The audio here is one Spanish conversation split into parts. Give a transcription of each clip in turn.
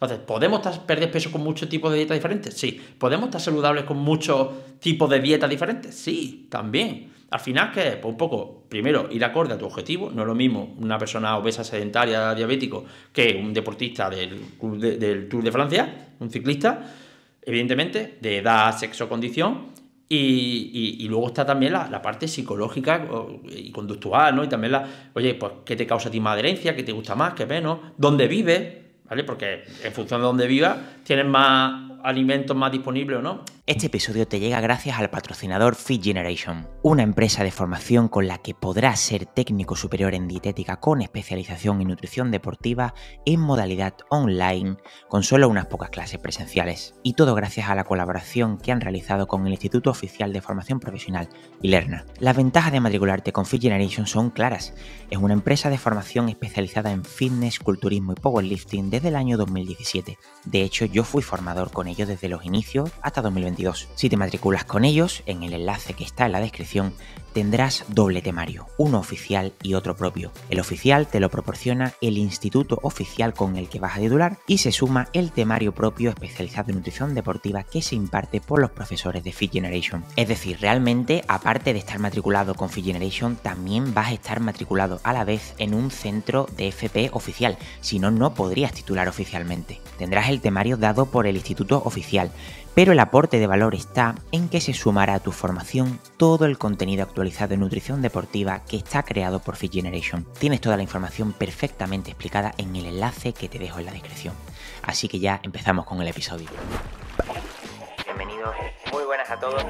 Entonces, ¿podemos perder peso con muchos tipos de dietas diferentes? Sí. ¿Podemos estar saludables con muchos tipos de dietas diferentes? Sí, también. Al final, ¿qué Pues un poco, primero, ir acorde a tu objetivo. No es lo mismo una persona obesa, sedentaria, diabético, que un deportista del, Tour de Francia, un ciclista, evidentemente, de edad, sexo, condición. Y, luego está también la, parte psicológica y conductual, ¿no? Y también la, oye, pues, ¿qué te causa a ti más adherencia? ¿Qué te gusta más? ¿Qué menos? ¿Dónde vives? ¿vale? Porque en función de donde viva, tienes más alimentos más disponibles o no. Este episodio te llega gracias al patrocinador Fit Generation, una empresa de formación con la que podrás ser técnico superior en dietética con especialización en nutrición deportiva en modalidad online con solo unas pocas clases presenciales. Y todo gracias a la colaboración que han realizado con el Instituto Oficial de Formación Profesional y Lerna. Las ventajas de matricularte con Fit Generation son claras. Es una empresa de formación especializada en fitness, culturismo y powerlifting desde el año 2017. De hecho, yo fui formador con ellos desde los inicios hasta 2021 si te matriculas con ellos, en el enlace que está en la descripción, tendrás doble temario, uno oficial y otro propio. El oficial te lo proporciona el instituto oficial con el que vas a titular y se suma el temario propio especializado en nutrición deportiva que se imparte por los profesores de Fit Generation. Es decir, realmente, aparte de estar matriculado con Fit Generation, también vas a estar matriculado a la vez en un centro de FP oficial, si no, no podrías titular oficialmente. Tendrás el temario dado por el instituto oficial, pero el aporte de valor está en que se sumará a tu formación todo el contenido actualizado en nutrición deportiva que está creado por Fit Generation. Tienes toda la información perfectamente explicada en el enlace que te dejo en la descripción. Así que ya empezamos con el episodio. Bienvenidos, muy buenas a todos.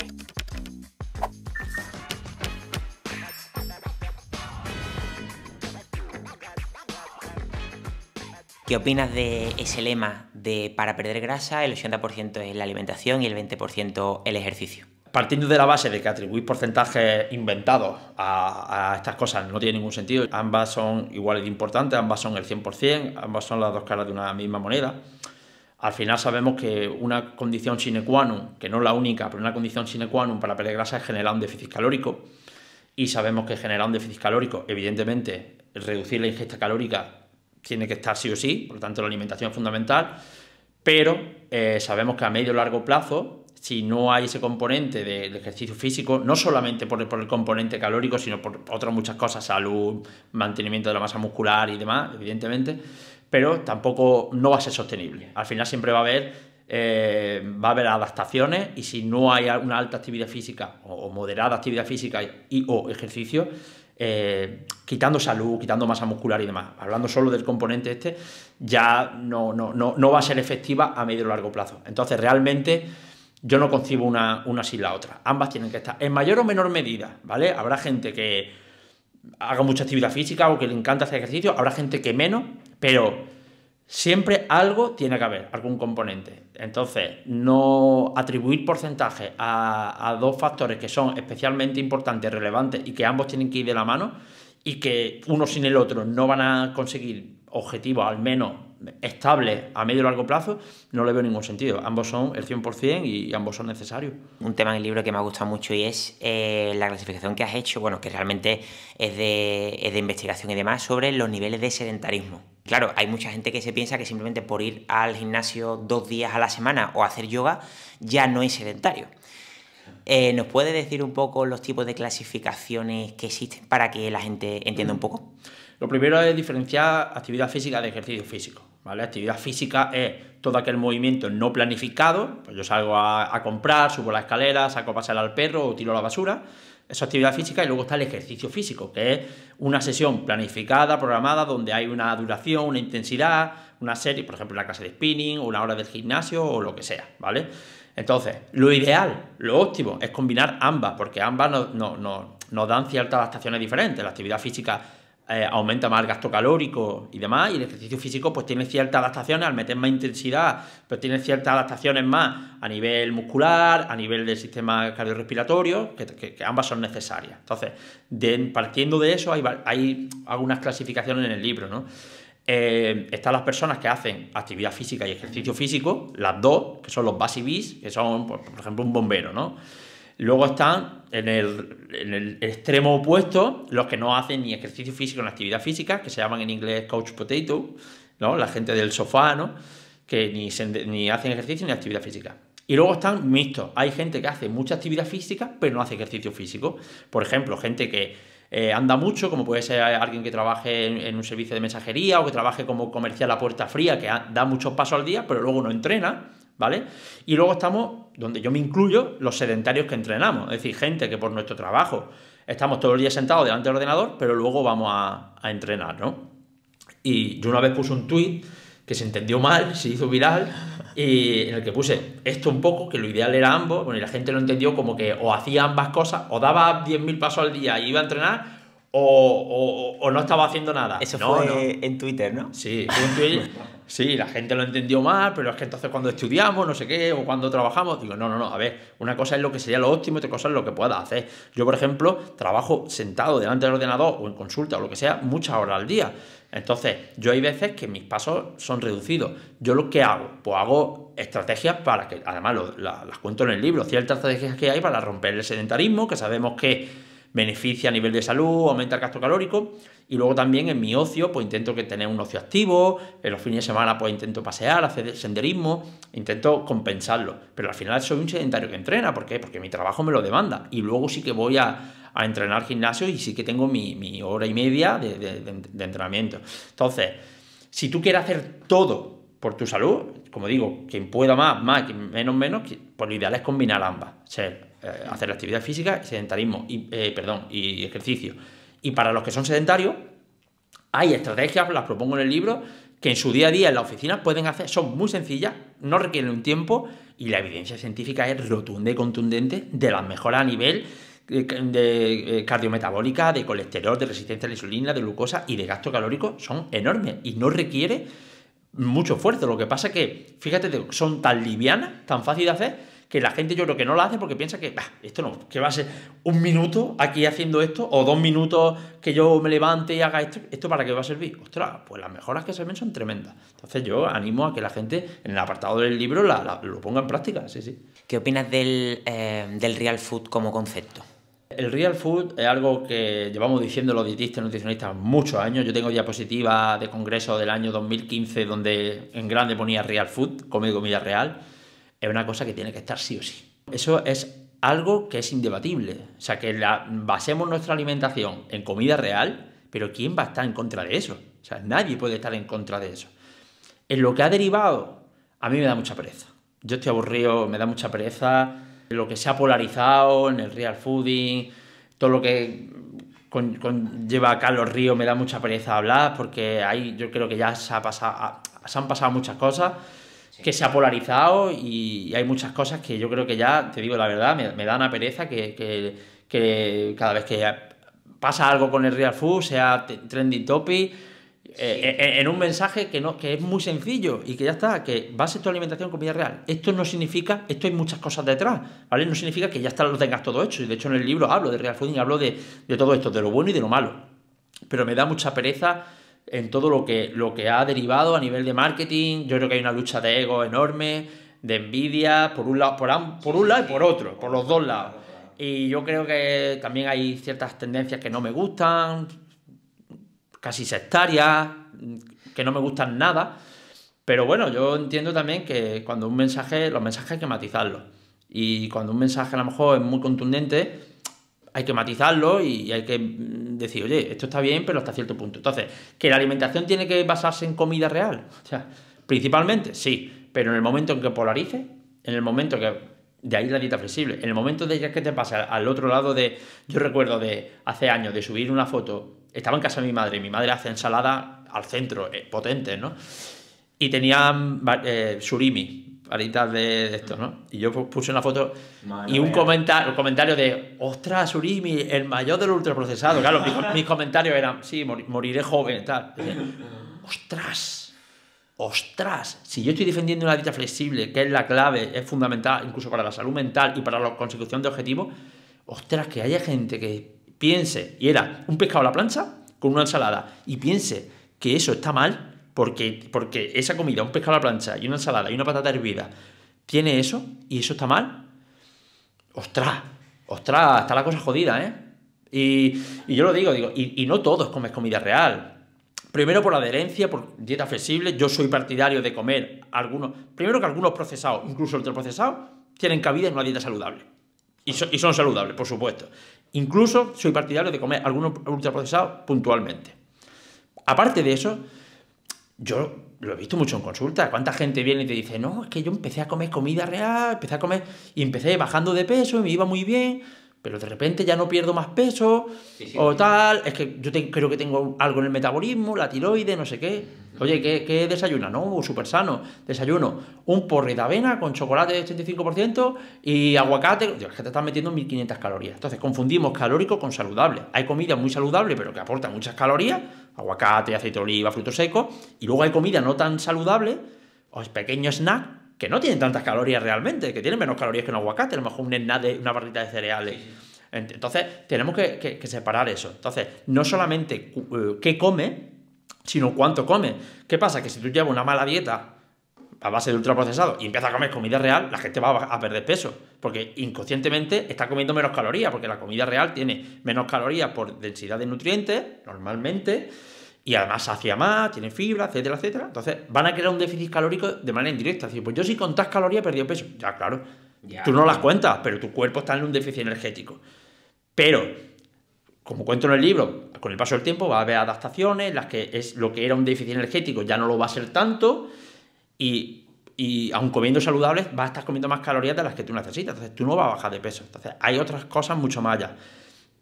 ¿Qué opinas de ese lema de para perder grasa el 80% es la alimentación y el 20% el ejercicio. Partiendo de la base de que atribuir porcentajes inventados a, estas cosas no tiene ningún sentido, ambas son iguales de importantes, ambas son el 100%, ambas son las dos caras de una misma moneda, al final sabemos que una condición sine qua non, que no es la única, pero una condición sine qua non para perder grasa es generar un déficit calórico y sabemos que generar un déficit calórico, evidentemente, reducir la ingesta calórica tiene que estar sí o sí, por lo tanto la alimentación es fundamental, pero eh, sabemos que a medio y largo plazo, si no hay ese componente del ejercicio físico, no solamente por el, componente calórico, sino por otras muchas cosas, salud, mantenimiento de la masa muscular y demás, evidentemente, pero tampoco no va a ser sostenible. Al final siempre va a haber... Eh, va a haber adaptaciones y si no hay una alta actividad física o, moderada actividad física y o ejercicio, eh, quitando salud, quitando masa muscular y demás, hablando solo del componente este, ya no, no, no, va a ser efectiva a medio y largo plazo. Entonces, realmente yo no concibo una, una sin la otra. Ambas tienen que estar en mayor o menor medida, ¿vale? Habrá gente que haga mucha actividad física o que le encanta hacer ejercicio, habrá gente que menos, pero Siempre algo tiene que haber, algún componente. Entonces, no atribuir porcentaje a, dos factores que son especialmente importantes, relevantes y que ambos tienen que ir de la mano y que uno sin el otro no van a conseguir objetivos al menos estables a medio y largo plazo, no le veo ningún sentido. Ambos son el 100% y ambos son necesarios. Un tema en el libro que me ha gustado mucho y es eh, la clasificación que has hecho, bueno, que realmente es de investigación y demás, sobre los niveles de sedentarismo. Claro, hay mucha gente que se piensa que simplemente por ir al gimnasio dos días a la semana o hacer yoga ya no es sedentario. Eh, ¿Nos puede decir un poco los tipos de clasificaciones que existen para que la gente entienda un mm. poco? Lo primero es diferenciar actividad física de ejercicio físico la Actividad física es todo aquel movimiento no planificado, pues yo salgo a, comprar, subo la escalera, saco a al perro o tiro la basura, eso es actividad física y luego está el ejercicio físico, que es una sesión planificada, programada, donde hay una duración, una intensidad, una serie, por ejemplo, una clase de spinning, o una hora del gimnasio o lo que sea, ¿vale? Entonces, lo ideal, lo óptimo, es combinar ambas, porque ambas nos, dan ciertas adaptaciones diferentes. La actividad física eh, aumenta más el gasto calórico y demás, y el ejercicio físico pues tiene ciertas adaptaciones al meter más intensidad, pero tiene ciertas adaptaciones más a nivel muscular, a nivel del sistema cardiorrespiratorio, que, ambas son necesarias. Entonces, partiendo de eso hay, algunas clasificaciones en el libro, ¿no? Eh, están las personas que hacen actividad física y ejercicio físico, las dos, que son los basibis, que son, por ejemplo, un bombero, ¿no? Luego están en el, extremo opuesto los que no hacen ni ejercicio físico ni actividad física, que se llaman en inglés couch potato, ¿no? la gente del sofá, ¿no? que ni, hacen ejercicio ni actividad física. Y luego están mixtos. Hay gente que hace mucha actividad física, pero no hace ejercicio físico. Por ejemplo, gente que eh, anda mucho, como puede ser alguien que trabaje en, en, un servicio de mensajería o que trabaje como comercial a puerta fría, que da muchos pasos al día, pero luego no entrena. ¿vale? Y luego estamos, donde yo me incluyo, los sedentarios que entrenamos, es decir, gente que por nuestro trabajo estamos todo el día sentados delante del ordenador, pero luego vamos a, a entrenar, ¿no? Y yo una vez puse un tuit que se entendió mal, se hizo viral, y en el que puse esto un poco, que lo ideal era ambos, bueno, y la gente lo entendió como que o hacía ambas cosas, o daba 10.000 pasos al día y iba a entrenar, o, no estaba haciendo nada. Eso fue en Twitter, ¿no? Sí, sí, la gente lo entendió mal, pero es que entonces cuando estudiamos, no sé qué, o cuando trabajamos, digo, no, no, no, a ver, una cosa es lo que sería lo óptimo, otra cosa es lo que puedas hacer. Yo, por ejemplo, trabajo sentado delante del ordenador o en consulta o lo que sea muchas horas al día. Entonces, yo hay veces que mis pasos son reducidos. Yo lo que hago, pues hago estrategias para que, además las cuento en el libro, ciertas estrategias que hay para romper el sedentarismo, que sabemos que beneficia a nivel de salud, aumenta el gasto calórico. Y luego también en mi ocio, pues intento que tener un ocio activo, en los fines de semana pues intento pasear, hacer senderismo, intento compensarlo. Pero al final soy un sedentario que entrena, ¿por qué? Porque mi trabajo me lo demanda. Y luego sí que voy a, entrenar gimnasio y sí que tengo mi, hora y media de, entrenamiento. Entonces, si tú quieres hacer todo por tu salud, como digo, quien pueda más, más, menos, menos, pues lo ideal es combinar ambas. Eh, hacer actividad física y sedentarismo, y, eh, perdón, y ejercicio. Y para los que son sedentarios, hay estrategias, las propongo en el libro, que en su día a día en la oficina pueden hacer, son muy sencillas, no requieren un tiempo y la evidencia científica es rotunda y contundente de las mejoras a nivel eh, de, cardiometabólica, de colesterol, de resistencia a la insulina, de glucosa y de gasto calórico son enormes y no requiere mucho esfuerzo. Lo que pasa es que, fíjate, son tan livianas, tan fáciles de hacer, que la gente yo creo que no lo hace porque piensa que esto no, que va a ser un minuto aquí haciendo esto o dos minutos que yo me levante y haga esto, ¿esto para qué va a servir? Ostras, pues las mejoras que se ven son tremendas. Entonces yo animo a que la gente en el apartado del libro lo ponga en práctica, sí, sí. ¿Qué opinas eh, del, real food como concepto? El real food es algo que llevamos diciendo los dietistas y nutricionistas muchos años. Yo tengo diapositivas de congreso del año 2015 donde en grande ponía real food, comida real es una cosa que tiene que estar sí o sí. Eso es algo que es indebatible. O sea, que basemos nuestra alimentación en comida real, pero ¿quién va a estar en contra de eso? O sea, nadie puede estar en contra de eso. En lo que ha derivado, a mí me da mucha pereza. Yo estoy aburrido, me da mucha pereza. Lo que se ha polarizado en el real fooding, todo lo que con, lleva a Carlos Río me da mucha pereza hablar porque ahí yo creo que ya se han pasado muchas cosas que se ha polarizado y hay muchas cosas que yo creo que ya, te digo la verdad, me, da una pereza que, cada vez que pasa algo con el Real Food, sea trending topic, eh, eh, en un mensaje que, no, que es muy sencillo y que ya está, que base a tu alimentación comida real. Esto no significa, esto hay muchas cosas detrás, ¿vale? No significa que ya está, lo tengas todo hecho. Y de hecho en el libro hablo de Real Food y hablo de, de todo esto, de lo bueno y de lo malo. Pero me da mucha pereza en todo lo que, lo que ha derivado a nivel de marketing. Yo creo que hay una lucha de ego enorme, de envidia, por un lado, por, por un lado y por otro, por los dos lados. Y yo creo que también hay ciertas tendencias que no me gustan, casi sectarias, que no me gustan nada. Pero bueno, yo entiendo también que cuando un mensaje, los mensajes hay que matizarlos. Y cuando un mensaje a lo mejor es muy contundente, hay que matizarlo y hay que decir, oye, esto está bien, pero hasta cierto punto. Entonces, ¿que la alimentación tiene que basarse en comida real? O sea, principalmente, sí, pero en el momento en que polarice, en el momento que... De ahí la dieta flexible. En el momento de ya que te pasa al otro lado de... Yo recuerdo de hace años de subir una foto. Estaba en casa de mi madre. Mi madre hace ensalada al centro, eh, potente, ¿no? Y tenía mm, eh, surimi, de esto, ¿no? Y yo puse una foto y un, comentario, comentario de, ostras, Urimi, el mayor del ultraprocesado. Claro, mis, comentarios eran, sí, moriré joven, tal. ostras, ostras, si yo estoy defendiendo una dieta flexible, que es la clave, es fundamental incluso para la salud mental y para la consecución de objetivos, ostras, que haya gente que piense, y era un pescado a la plancha con una ensalada, y piense que eso está mal, porque, porque esa comida, un pescado a la plancha y una ensalada y una patata hervida, tiene eso y eso está mal, ostras, ostras, está la cosa jodida, ¿eh? Y, yo lo digo, digo, y, no todos comes comida real. Primero por adherencia, por dieta flexible. Yo soy partidario de comer algunos. Primero que algunos procesados, incluso ultraprocesados, tienen cabida en una dieta saludable. Y, y, son saludables, por supuesto. Incluso soy partidario de comer algunos ultraprocesados puntualmente. Aparte de eso, yo lo he visto mucho en consulta. ¿Cuánta gente viene y te dice, no, es que yo empecé a comer comida real, empecé a comer y empecé bajando de peso y me iba muy bien, pero de repente ya no pierdo más peso o tal? Es que yo creo que tengo algo en el metabolismo, la tiroides, no sé qué. Oye, ¿qué, qué desayuna? No, súper sano. Desayuno un porre de avena con chocolate de 85% y aguacate. Dios, es que te estás metiendo 1500 calorías. Entonces confundimos calórico con saludable. Hay comida muy saludable, pero que aporta muchas calorías aguacate, aceite de oliva, frutos secos, y luego hay comida no tan saludable, o pequeño snack... que no tiene tantas calorías realmente, que tienen menos calorías que un aguacate, a lo mejor un de una barrita de cereales. Entonces, tenemos que separar eso. Entonces, no solamente eh, qué come, sino cuánto come. ¿Qué pasa? Que si tú llevas una mala dieta a base de ultraprocesado y empieza a comer comida real, la gente va a perder peso, porque inconscientemente está comiendo menos calorías, porque la comida real tiene menos calorías por densidad de nutrientes, normalmente, y además sacia más, tiene fibra, etcétera, etcétera. Entonces van a crear un déficit calórico de manera indirecta. Es pues yo si contás calorías perdí peso. Ya, claro. Tú no las cuentas, pero tu cuerpo está en un déficit energético. Pero, como cuento en el libro, con el paso del tiempo va a haber adaptaciones, las que es lo que era un déficit energético ya no lo va a ser tanto y, y aun comiendo saludables vas a estar comiendo más calorías de las que tú necesitas, entonces tú no vas a bajar de peso. Entonces hay otras cosas mucho más allá.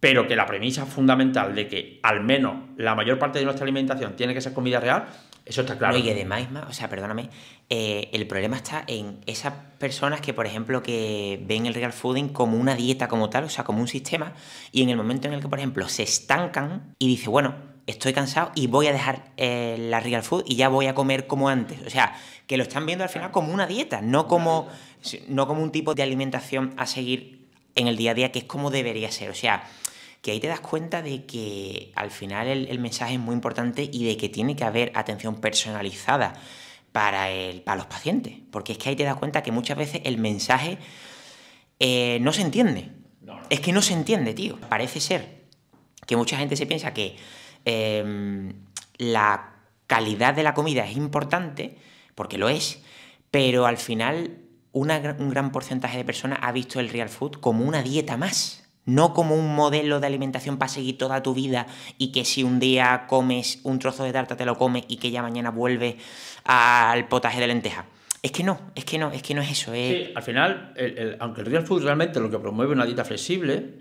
Pero que la premisa fundamental de que al menos la mayor parte de nuestra alimentación tiene que ser comida real, eso está claro. oye y que además, o sea, perdóname, eh, el problema está en esas personas que, por ejemplo, que ven el real fooding como una dieta como tal, o sea, como un sistema, y en el momento en el que, por ejemplo, se estancan y dice, bueno, estoy cansado y voy a dejar eh, la real food y ya voy a comer como antes. O sea, que lo están viendo al final como una dieta, no como, no como un tipo de alimentación a seguir en el día a día, que es como debería ser. O sea, que ahí te das cuenta de que al final el, mensaje es muy importante y de que tiene que haber atención personalizada para, el, para los pacientes. Porque es que ahí te das cuenta que muchas veces el mensaje eh, no se entiende. Es que no se entiende, tío. Parece ser que mucha gente se piensa que Em, la calidad de la comida es importante, porque lo es, pero al final un gran porcentaje de personas ha visto el real food como una dieta más. No como un modelo de alimentación para seguir toda tu vida y que si un día comes un trozo de tarta te lo comes y que ya mañana vuelve al potaje de lenteja. Es que no, es que no, es que no es eso. Sí, al final, aunque el real food realmente lo que promueve es una dieta flexible,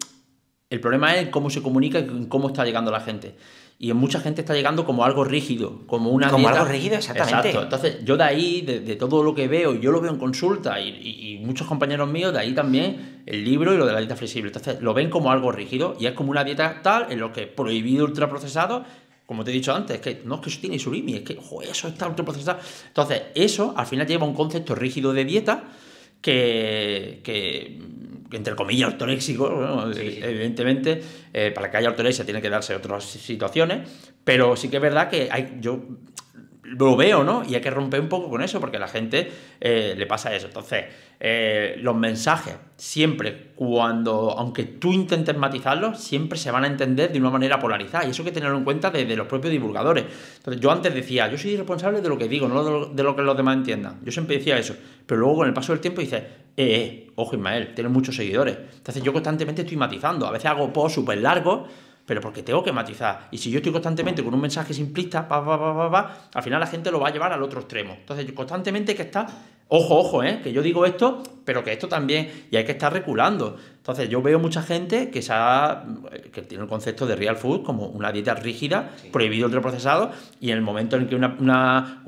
el problema es cómo se comunica y cómo está llegando la gente. Y en mucha gente está llegando como algo rígido, como una. Como algo rígido, exactamente. Exacto. Entonces, yo de ahí, de, todo lo que veo, yo lo veo en consulta y, muchos compañeros míos, de ahí también el libro y lo de la dieta flexible. Entonces, lo ven como algo rígido y es como una dieta tal en lo que prohibido ultraprocesado, como te he dicho antes, que no es que eso tiene surimi, es que eso está ultraprocesado. Entonces, eso al final lleva un concepto rígido de dieta que, que entre comillas, ortoréxico, e- evidentemente, eh, para que haya ortorexia tienen que darse otras situaciones, pero sí que es verdad que hay, yo lo veo, ¿no? Y hay que romper un poco con eso, porque a la gente eh, le pasa eso. Entonces, eh, los mensajes, siempre, cuando, aunque tú intentes matizarlos, siempre se van a entender de una manera polarizada. Y eso hay que tenerlo en cuenta desde los propios divulgadores. Entonces, yo antes decía, yo soy responsable de lo que digo, no de lo, de lo que los demás entiendan. Yo siempre decía eso. Pero luego, con el paso del tiempo, dices, eh, eh, ojo Ismael, tienes muchos seguidores. Entonces, yo constantemente estoy matizando. A veces hago posts súper largos pero porque tengo que matizar. Y si yo estoy constantemente con un mensaje simplista, pa, pa, pa, pa, al final la gente lo va a llevar al otro extremo. Entonces, constantemente hay que estar, ojo, ojo, ¿eh? que yo digo esto, pero que esto también, y hay que estar reculando. Entonces, yo veo mucha gente que, se que tiene el concepto de real food como una dieta rígida, prohibido el reprocesado, y en el momento en que un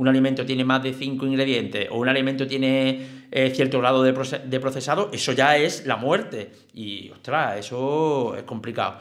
alimento tiene más de cinco ingredientes o un alimento tiene eh, cierto grado de procesado, eso ya es la muerte. Y, ostras, eso es complicado.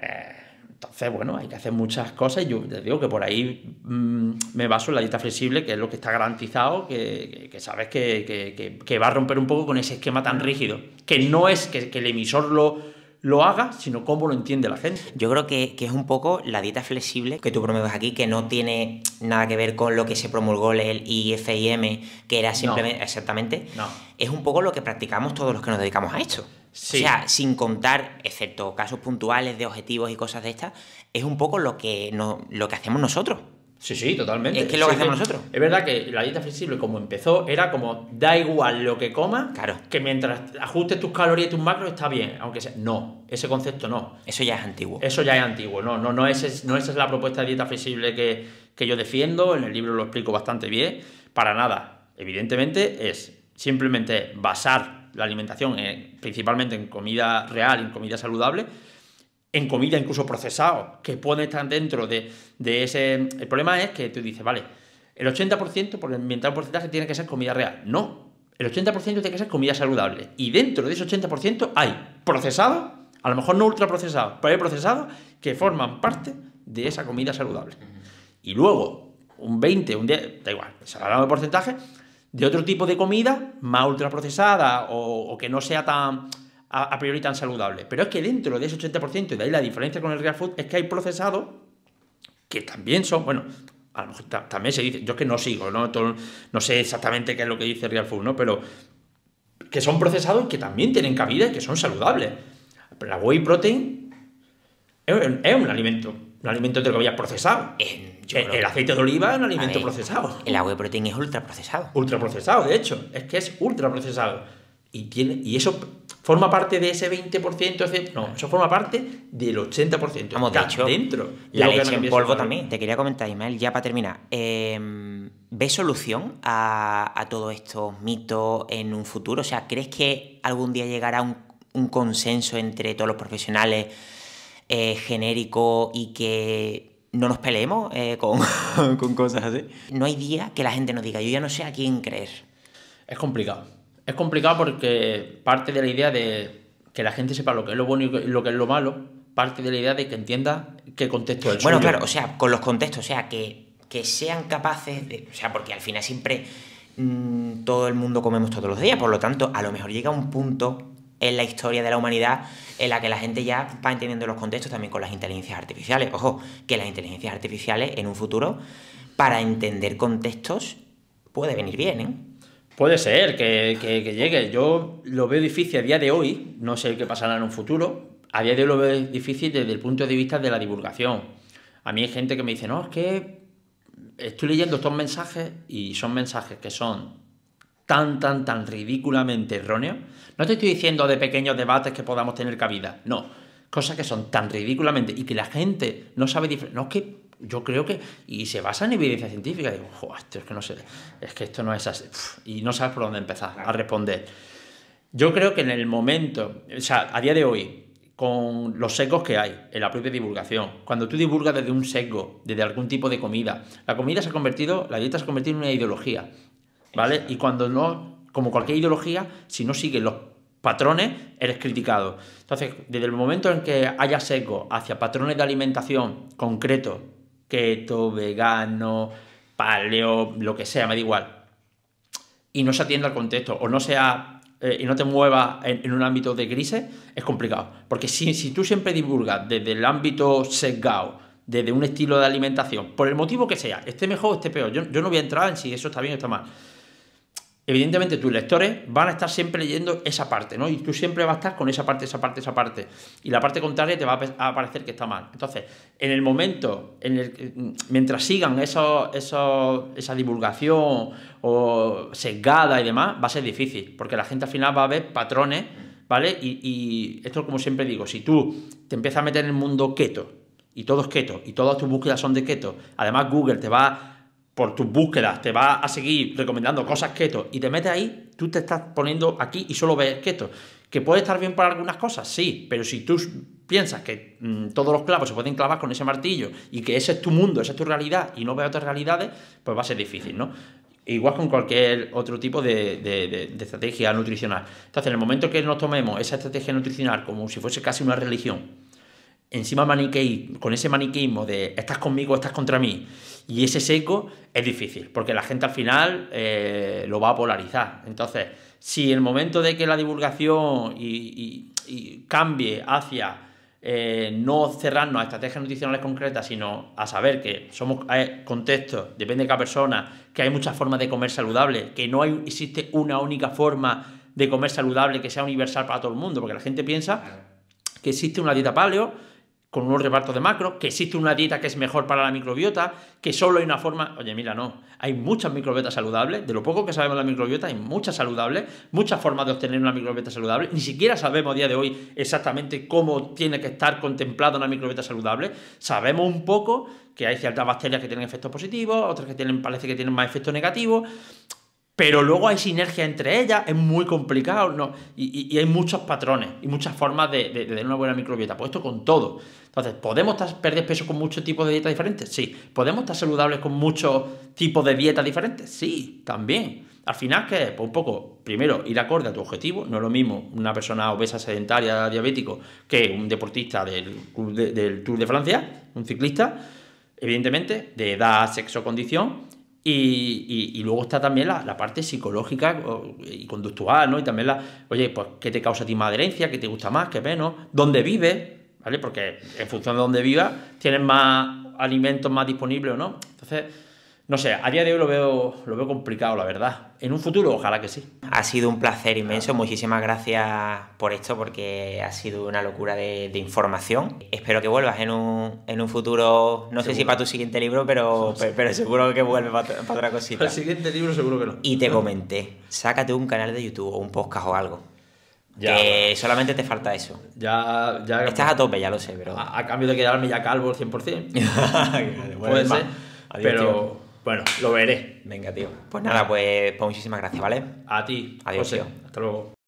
Eh, entonces, bueno, hay que hacer muchas cosas y yo te digo que por ahí mm, me baso en la dieta flexible, que es lo que está garantizado, que, sabes que, va a romper un poco con ese esquema tan rígido, que no es que, el emisor lo, lo haga, sino cómo lo entiende la gente. Yo creo que, es un poco la dieta flexible que tú promueves aquí, que no tiene nada que ver con lo que se promulgó el IFIM, que era simplemente... exactamente. No. Es un poco lo que practicamos todos los que nos dedicamos a esto. O sea, sin contar, excepto casos puntuales de objetivos y cosas de estas, es un poco lo que, lo que hacemos nosotros. Sí, sí, totalmente. Es que lo que hacemos nosotros. Es verdad que la dieta flexible, como empezó, era como da igual lo que comas, que mientras ajustes tus calorías y tus macros está bien, aunque sea. No, ese concepto no. Eso ya es antiguo. Eso ya es antiguo, no, no, no, no esa es la propuesta de dieta flexible que, que yo defiendo, en el libro lo explico bastante bien. Para nada. Evidentemente es simplemente basar la alimentación eh, principalmente en comida real, en comida saludable, en comida incluso procesada, que puede estar dentro de, ese... El problema es que tú dices, vale, el 80%, por el mental porcentaje, tiene que ser comida real. No, el 80% tiene que ser comida saludable. Y dentro de ese 80% hay procesados, a lo mejor no ultraprocesados, pero hay procesados que forman parte de esa comida saludable. Y luego, un 20, un 10, da igual, ha salado de porcentaje, de otro tipo de comida más ultraprocesada o, o que no sea tan a, priori tan saludable. Pero es que dentro de ese 80%, y de ahí la diferencia con el real food, es que hay procesados que también son, bueno, a lo mejor también se dice, yo es que no sigo, ¿no? no sé exactamente qué es lo que dice real food, ¿no? Pero que son procesados y que también tienen cabida y que son saludables. Pero la whey protein es, un alimento, un alimento lo que voy procesado. Es eh, el, aceite de oliva es un alimento procesado. El agua de proteína es ultraprocesado. Ultraprocesado, de hecho. Es que es ultraprocesado. Y, tiene, y eso forma parte de ese 20%, no, eso forma parte del 80%. dentro la leche en polvo también. Te quería comentar, Ismael, ya para terminar. Em, ¿Ves solución a, todos estos mitos en un futuro? O sea, ¿crees que algún día llegará un, consenso entre todos los profesionales eh, genérico y que no nos peleemos eh, con, cosas así. No hay día que la gente nos diga, yo ya no sé a quién creer. Es complicado. Es complicado porque parte de la idea de que la gente sepa lo que es lo bueno y lo que es lo malo, parte de la idea de que entienda qué contexto es. bueno, claro, o sea, con los contextos, o sea, que, que sean capaces de... O sea, porque al final siempre mm, todo el mundo comemos todos los días, por lo tanto, a lo mejor llega un punto en la historia de la humanidad en la que la gente ya va entendiendo los contextos también con las inteligencias artificiales. Ojo, que las inteligencias artificiales en un futuro, para entender contextos, puede venir bien, ¿eh? Puede ser que, que, llegue. Yo lo veo difícil a día de hoy, no sé qué pasará en un futuro. A día de hoy lo veo difícil desde el punto de vista de la divulgación. A mí hay gente que me dice, no, es que estoy leyendo estos mensajes y son mensajes que son tan, tan, tan ridículamente erróneo. No te estoy diciendo de pequeños debates que podamos tener cabida, no. Cosas que son tan ridículamente y que la gente no sabe No es que yo creo que. Y se basa en evidencia científica. Digo, es que no sé. Es que esto no es así. y no sabes por dónde empezar a responder. Yo creo que en el momento, o sea, a día de hoy, con los sesgos que hay en la propia divulgación, cuando tú divulgas desde un sesgo, desde algún tipo de comida, la comida se ha convertido, la dieta se ha convertido en una ideología. ¿vale? Y cuando no, como cualquier ideología, si no sigues los patrones, eres criticado. Entonces, desde el momento en que haya sesgo hacia patrones de alimentación concretos, keto, vegano, paleo, lo que sea, me da igual, y no se atienda al contexto, o no sea eh, y no te muevas en, un ámbito de grises, es complicado. Porque si, tú siempre divulgas desde el ámbito sesgado, desde un estilo de alimentación, por el motivo que sea, esté mejor o esté peor, yo, yo no voy a entrar en si eso está bien o está mal evidentemente tus lectores van a estar siempre leyendo esa parte, ¿no? Y tú siempre vas a estar con esa parte, esa parte, esa parte. Y la parte contraria te va a parecer que está mal. Entonces, en el momento, en el, mm, mientras sigan eso, eso, esa divulgación o sesgada y demás, va a ser difícil, porque la gente al final va a ver patrones, ¿vale? Y, esto, como siempre digo, si tú te empiezas a meter en el mundo keto, y todo es keto, y todas tus búsquedas son de keto, además Google te va a por tus búsquedas te va a seguir recomendando cosas keto y te metes ahí, tú te estás poniendo aquí y solo ves keto. ¿Que puede estar bien para algunas cosas? Sí, pero si tú piensas que mm, todos los clavos se pueden clavar con ese martillo y que ese es tu mundo, esa es tu realidad y no ves otras realidades, pues va a ser difícil, ¿no? Igual con cualquier otro tipo de estrategia nutricional. Entonces, en el momento que nos tomemos esa estrategia nutricional como si fuese casi una religión, encima con ese maniqueísmo de estás conmigo, estás contra mí, y ese seco es difícil, porque la gente al final eh, lo va a polarizar. Entonces, si el momento de que la divulgación y, cambie hacia eh, no cerrarnos a estrategias nutricionales concretas, sino a saber que somos contextos, depende de cada persona, que hay muchas formas de comer saludable, que no hay, existe una única forma de comer saludable que sea universal para todo el mundo, porque la gente piensa que existe una dieta paleo, con unos reparto de macro, que existe una dieta que es mejor para la microbiota, que solo hay una forma. Oye, mira, no. Hay muchas microbiotas saludables. De lo poco que sabemos de la microbiota, hay muchas saludables, muchas formas de obtener una microbiota saludable. Ni siquiera sabemos a día de hoy exactamente cómo tiene que estar contemplada una microbiota saludable. Sabemos un poco que hay ciertas bacterias que tienen efectos positivos, otras que tienen, parece que tienen más efectos negativos pero luego hay sinergia entre ellas, es muy complicado, ¿no? y, hay muchos patrones y muchas formas de, de, tener una buena microbiota, pues esto con todo. Entonces, ¿podemos perder peso con muchos tipos de dietas diferentes? Sí. ¿Podemos estar saludables con muchos tipos de dietas diferentes? Sí, también. Al final, ¿qué Pues un poco, primero, ir acorde a tu objetivo. No es lo mismo una persona obesa, sedentaria, diabético, que un deportista del, del Tour de Francia, un ciclista, evidentemente, de edad, sexo, condición y, luego está también la, la, parte psicológica y conductual, ¿no? Y también la, oye, pues, ¿qué te causa a ti adherencia? ¿Qué te gusta más? ¿Qué menos? ¿Dónde vives? ¿Vale? Porque en función de donde vivas, tienes más alimentos más disponibles o no. Entonces, no sé, a día de hoy lo veo, lo veo complicado, la verdad. En un futuro, ojalá que sí. Ha sido un placer inmenso. Muchísimas gracias por esto, porque ha sido una locura de, información. Espero que vuelvas en un, futuro, no sé si para tu siguiente libro, pero, pero, seguro que vuelve para, otra cosita. Para el siguiente libro, seguro que no. Y te comenté, sácate un canal de YouTube o un podcast o algo. que solamente te falta eso. Ya, Estás a tope, ya lo sé, pero. A, cambio de quedarme ya calvo al 100%. Puede ser. pero. Bueno, lo veré. Venga, tío. Pues nada, pues, pues, muchísimas gracias, ¿vale? A ti. Adiós, Tío. Hasta luego.